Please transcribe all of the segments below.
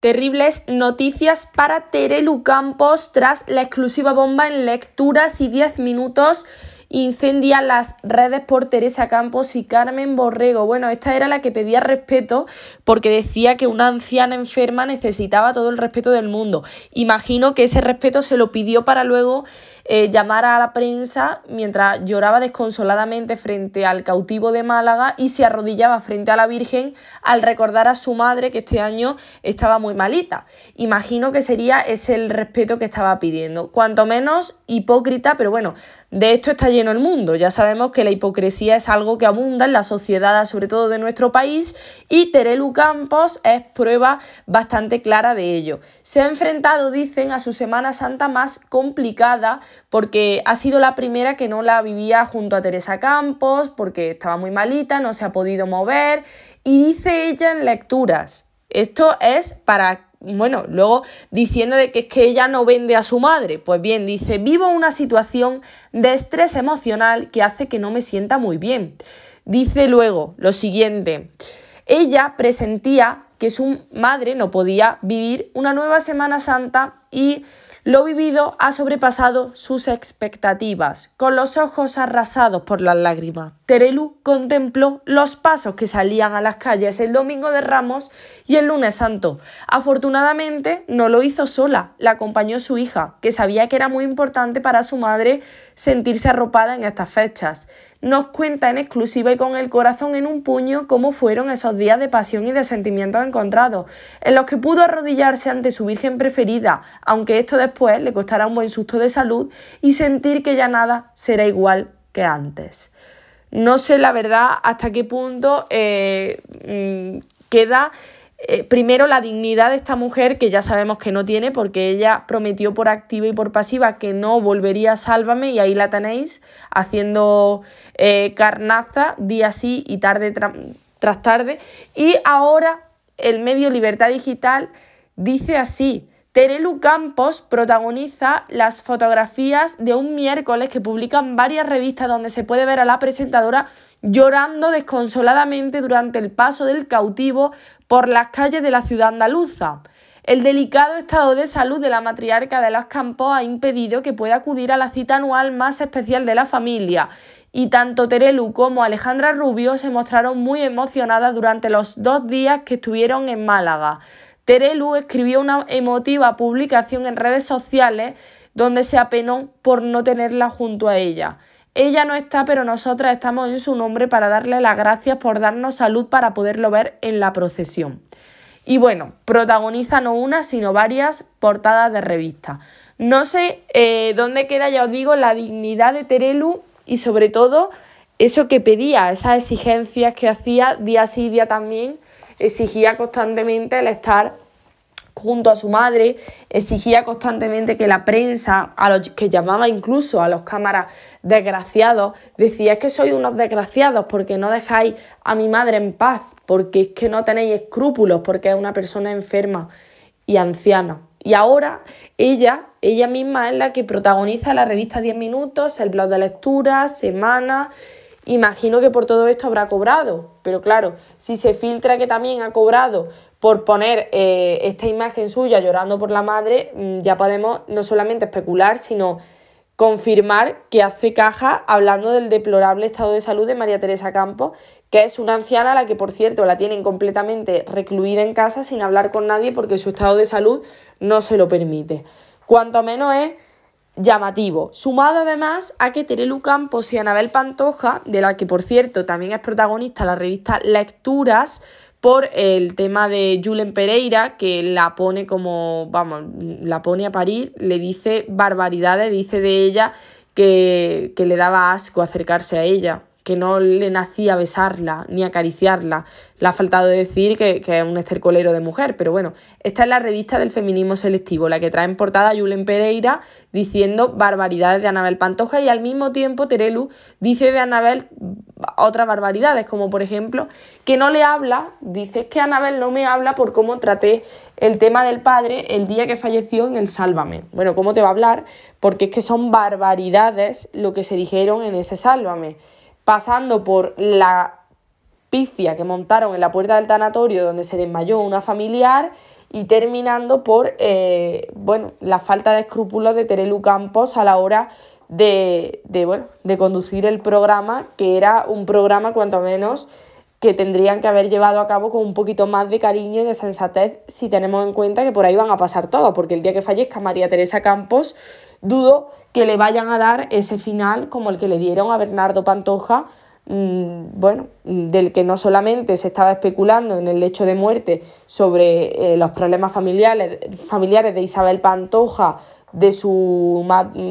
Terribles noticias para Terelu Campos tras la exclusiva bomba en lecturas y 10 minutos incendia las redes por Teresa Campos y Carmen Borrego. Bueno, esta era la que pedía respeto porque decía que una anciana enferma necesitaba todo el respeto del mundo. Imagino que ese respeto se lo pidió para luego eh, llamar a la prensa mientras lloraba desconsoladamente frente al cautivo de Málaga y se arrodillaba frente a la Virgen al recordar a su madre que este año estaba muy malita. Imagino que sería ese el respeto que estaba pidiendo. Cuanto menos hipócrita, pero bueno, de esto está lleno el mundo. Ya sabemos que la hipocresía es algo que abunda en la sociedad, sobre todo de nuestro país, y Terelu Campos es prueba bastante clara de ello. Se ha enfrentado, dicen, a su Semana Santa más complicada porque ha sido la primera que no la vivía junto a Teresa Campos, porque estaba muy malita, no se ha podido mover, y dice ella en lecturas. Esto es para bueno, luego diciendo de que es que ella no vende a su madre. Pues bien, dice, vivo una situación de estrés emocional que hace que no me sienta muy bien. Dice luego lo siguiente, ella presentía que su madre no podía vivir una nueva Semana Santa y lo vivido ha sobrepasado sus expectativas, con los ojos arrasados por las lágrimas. Terelu contempló los pasos que salían a las calles el domingo de Ramos y el lunes santo. Afortunadamente no lo hizo sola, la acompañó su hija, que sabía que era muy importante para su madre sentirse arropada en estas fechas nos cuenta en exclusiva y con el corazón en un puño cómo fueron esos días de pasión y de sentimientos encontrados, en los que pudo arrodillarse ante su Virgen preferida, aunque esto después le costará un buen susto de salud, y sentir que ya nada será igual que antes. No sé la verdad hasta qué punto eh, mm, queda eh, primero la dignidad de esta mujer que ya sabemos que no tiene porque ella prometió por activa y por pasiva que no volvería a Sálvame y ahí la tenéis haciendo eh, carnaza día sí y tarde tras tarde. Y ahora el medio Libertad Digital dice así. Terelu Campos protagoniza las fotografías de un miércoles que publican varias revistas donde se puede ver a la presentadora llorando desconsoladamente durante el paso del cautivo por las calles de la ciudad andaluza. El delicado estado de salud de la matriarca de los Campos ha impedido que pueda acudir a la cita anual más especial de la familia, y tanto Terelu como Alejandra Rubio se mostraron muy emocionadas durante los dos días que estuvieron en Málaga. Terelu escribió una emotiva publicación en redes sociales donde se apenó por no tenerla junto a ella. Ella no está, pero nosotras estamos en su nombre para darle las gracias por darnos salud para poderlo ver en la procesión. Y bueno, protagoniza no una, sino varias portadas de revista. No sé eh, dónde queda, ya os digo, la dignidad de Terelu y sobre todo eso que pedía, esas exigencias que hacía día sí, día también, exigía constantemente el estar junto a su madre, exigía constantemente que la prensa, a los que llamaba incluso a los cámaras desgraciados, decía es que soy unos desgraciados porque no dejáis a mi madre en paz, porque es que no tenéis escrúpulos, porque es una persona enferma y anciana. Y ahora ella, ella misma es la que protagoniza la revista 10 minutos, el blog de lectura, semana. Imagino que por todo esto habrá cobrado, pero claro, si se filtra que también ha cobrado por poner eh, esta imagen suya llorando por la madre, mm, ya podemos no solamente especular, sino confirmar que hace caja hablando del deplorable estado de salud de María Teresa Campos, que es una anciana a la que, por cierto, la tienen completamente recluida en casa sin hablar con nadie porque su estado de salud no se lo permite. Cuanto menos es llamativo, sumado además a que Terelu Campos y Anabel Pantoja, de la que, por cierto, también es protagonista la revista Lecturas, por el tema de Julen Pereira, que la pone como, vamos, la pone a parir, le dice barbaridades, dice de ella que, le daba asco acercarse a ella que no le nacía besarla ni acariciarla. Le ha faltado decir que, que, es un estercolero de mujer, pero bueno, esta es la revista del feminismo selectivo, la que trae en portada a Julen Pereira diciendo barbaridades de Anabel Pantoja y al mismo tiempo Terelu dice de Anabel otras barbaridades, como por ejemplo, que no le habla, dices que Anabel no me habla por cómo traté el tema del padre el día que falleció en el Sálvame. Bueno, ¿cómo te va a hablar? Porque es que son barbaridades lo que se dijeron en ese Sálvame, pasando por la pifia que montaron en la puerta del tanatorio donde se desmayó una familiar y terminando por eh, bueno, la falta de escrúpulos de Terelu Campos a la hora de, de conducir el programa, que era un programa cuanto menos que tendrían que haber llevado a cabo con un poquito más de cariño y de sensatez si tenemos en cuenta que por ahí van a pasar todo, porque el día que fallezca María Teresa Campos, dudo que le vayan a dar ese final como el que le dieron a Bernardo Pantoja Mm, bueno, del que no solamente se estaba especulando en el hecho de muerte sobre eh, los problemas familiares, familiares de Isabel Pantoja, de su,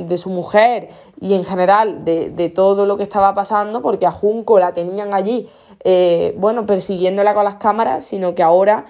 de su mujer y en general de, todo lo que estaba pasando, porque a Junco la tenían allí, eh, bueno, persiguiéndola con las cámaras, sino que ahora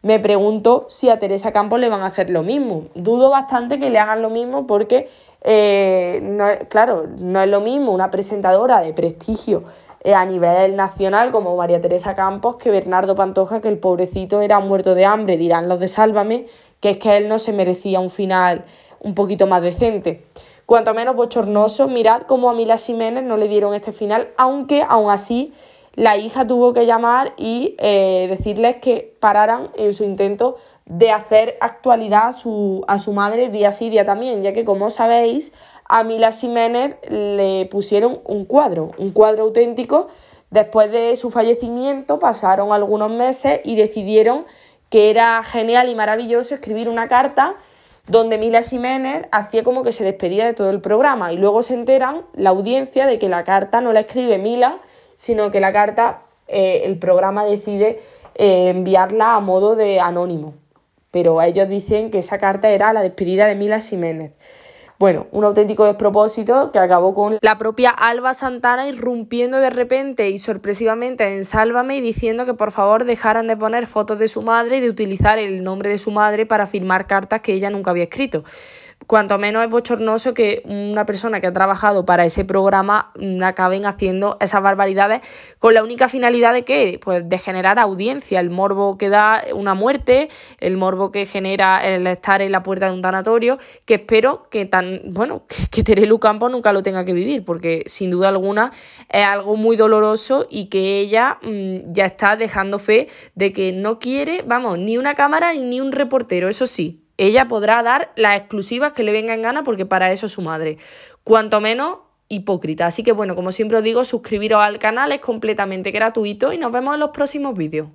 me pregunto si a Teresa Campos le van a hacer lo mismo. Dudo bastante que le hagan lo mismo porque, eh, claro, no es lo mismo una presentadora de prestigio eh, a nivel nacional, como María Teresa Campos, que Bernardo Pantoja, que el pobrecito era muerto de hambre, dirán los de Sálvame, que es que él no se merecía un final un poquito más decente. Cuanto menos bochornoso, mirad cómo a Mila Jiménez no le dieron este final, aunque aún así la hija tuvo que llamar y eh, decirles que pararan en su intento de hacer actualidad a su, a su madre día sí, día también, ya que como sabéis, a Mila Jiménez le pusieron un cuadro, un cuadro auténtico. Después de su fallecimiento pasaron algunos meses y decidieron que era genial y maravilloso escribir una carta donde Mila Jiménez hacía como que se despedía de todo el programa y luego se enteran la audiencia de que la carta no la escribe Mila, sino que la carta eh, el programa decide eh, enviarla a modo de anónimo. Pero ellos dicen que esa carta era la despedida de Mila Jiménez. Bueno, un auténtico despropósito que acabó con la propia Alba Santana irrumpiendo de repente y sorpresivamente en Sálvame y diciendo que por favor dejaran de poner fotos de su madre y de utilizar el nombre de su madre para firmar cartas que ella nunca había escrito cuanto menos es bochornoso que una persona que ha trabajado para ese programa mm, acaben haciendo esas barbaridades con la única finalidad de qué? pues de generar audiencia, el morbo que da una muerte, el morbo que genera el estar en la puerta de un tanatorio, que espero que tan bueno, que, Terelu Campo nunca lo tenga que vivir, porque sin duda alguna es algo muy doloroso y que ella mm, ya está dejando fe de que no quiere, vamos, ni una cámara ni un reportero, eso sí, ella podrá dar las exclusivas que le vengan gana porque para eso es su madre. Cuanto menos hipócrita. Así que bueno, como siempre os digo, suscribiros al canal, es completamente gratuito y nos vemos en los próximos vídeos.